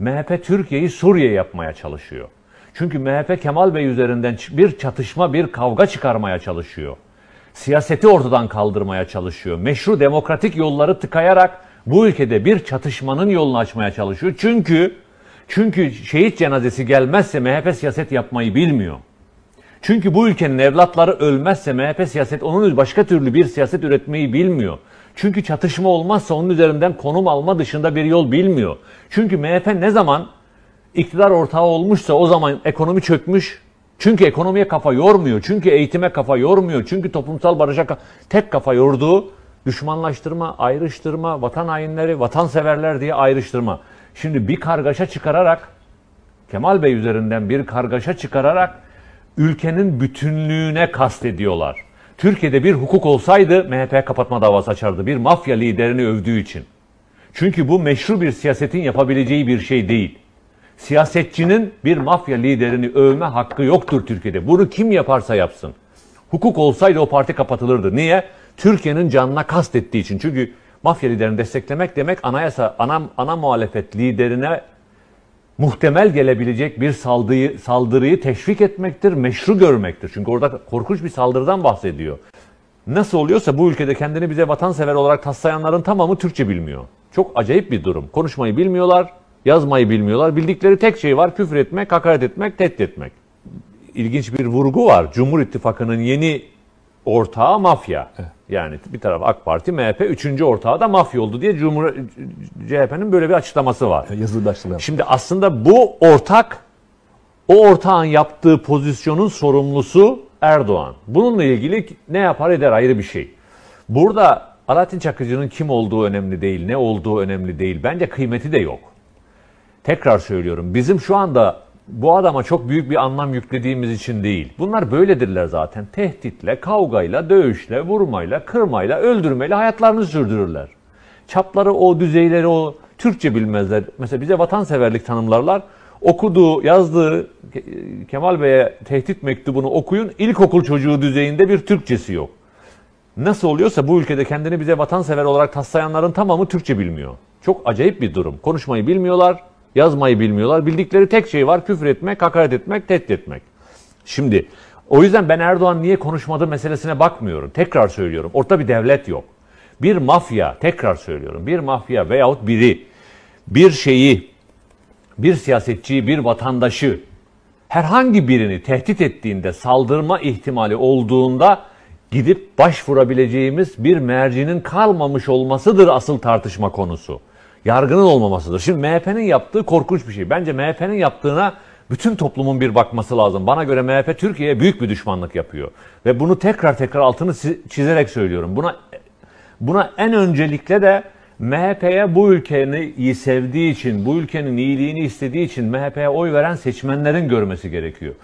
MHP Türkiye'yi Suriye yapmaya çalışıyor. Çünkü MHP Kemal Bey üzerinden bir çatışma, bir kavga çıkarmaya çalışıyor. Siyaseti ortadan kaldırmaya çalışıyor. Meşru demokratik yolları tıkayarak bu ülkede bir çatışmanın yolunu açmaya çalışıyor. Çünkü çünkü şehit cenazesi gelmezse MHP siyaset yapmayı bilmiyor. Çünkü bu ülkenin evlatları ölmezse MHP siyaset onun başka türlü bir siyaset üretmeyi bilmiyor. Çünkü çatışma olmazsa onun üzerinden konum alma dışında bir yol bilmiyor. Çünkü MHP ne zaman iktidar ortağı olmuşsa o zaman ekonomi çökmüş. Çünkü ekonomiye kafa yormuyor. Çünkü eğitime kafa yormuyor. Çünkü toplumsal barışa tek kafa yorduğu düşmanlaştırma, ayrıştırma, vatan hainleri, vatanseverler diye ayrıştırma. Şimdi bir kargaşa çıkararak Kemal Bey üzerinden bir kargaşa çıkararak ülkenin bütünlüğüne kastediyorlar. Türkiye'de bir hukuk olsaydı MHP kapatma davası açardı. Bir mafya liderini övdüğü için. Çünkü bu meşru bir siyasetin yapabileceği bir şey değil. Siyasetçinin bir mafya liderini övme hakkı yoktur Türkiye'de. Bunu kim yaparsa yapsın. Hukuk olsaydı o parti kapatılırdı. Niye? Türkiye'nin canına kastettiği için. Çünkü mafya liderini desteklemek demek anayasa, ana, ana muhalefet liderine muhtemel gelebilecek bir saldırıyı, saldırıyı teşvik etmektir, meşru görmektir. Çünkü orada korkunç bir saldırıdan bahsediyor. Nasıl oluyorsa bu ülkede kendini bize vatansever olarak taslayanların tamamı Türkçe bilmiyor. Çok acayip bir durum. Konuşmayı bilmiyorlar, yazmayı bilmiyorlar. Bildikleri tek şey var küfür etmek, hakaret etmek, tehdit etmek. İlginç bir vurgu var. Cumhur İttifakı'nın yeni ortağı mafya. Evet. Yani bir taraf AK Parti, MHP, üçüncü ortağı da mafya oldu diye Cumhur CHP'nin böyle bir açıklaması var. Yazılı açıklama. Şimdi aslında bu ortak, o ortağın yaptığı pozisyonun sorumlusu Erdoğan. Bununla ilgili ne yapar eder ayrı bir şey. Burada Alaaddin Çakıcı'nın kim olduğu önemli değil, ne olduğu önemli değil. Bence kıymeti de yok. Tekrar söylüyorum. Bizim şu anda bu adama çok büyük bir anlam yüklediğimiz için değil. Bunlar böyledirler zaten. Tehditle, kavgayla, dövüşle, vurmayla, kırmayla, öldürmeyle hayatlarını sürdürürler. Çapları o, düzeyleri o, Türkçe bilmezler. Mesela bize vatanseverlik tanımlarlar. Okuduğu, yazdığı Kemal Bey'e tehdit mektubunu okuyun. İlkokul çocuğu düzeyinde bir Türkçesi yok. Nasıl oluyorsa bu ülkede kendini bize vatansever olarak taslayanların tamamı Türkçe bilmiyor. Çok acayip bir durum. Konuşmayı bilmiyorlar, Yazmayı bilmiyorlar. Bildikleri tek şey var küfür etmek, hakaret etmek, tehdit etmek. Şimdi o yüzden ben Erdoğan niye konuşmadı meselesine bakmıyorum. Tekrar söylüyorum. Orta bir devlet yok. Bir mafya, tekrar söylüyorum. Bir mafya veyahut biri bir şeyi, bir siyasetçiyi, bir vatandaşı herhangi birini tehdit ettiğinde, saldırma ihtimali olduğunda gidip başvurabileceğimiz bir mercinin kalmamış olmasıdır asıl tartışma konusu yargının olmamasıdır. Şimdi MHP'nin yaptığı korkunç bir şey. Bence MHP'nin yaptığına bütün toplumun bir bakması lazım. Bana göre MHP Türkiye'ye büyük bir düşmanlık yapıyor. Ve bunu tekrar tekrar altını çizerek söylüyorum. Buna buna en öncelikle de MHP'ye bu ülkeni iyi sevdiği için, bu ülkenin iyiliğini istediği için MHP'ye oy veren seçmenlerin görmesi gerekiyor.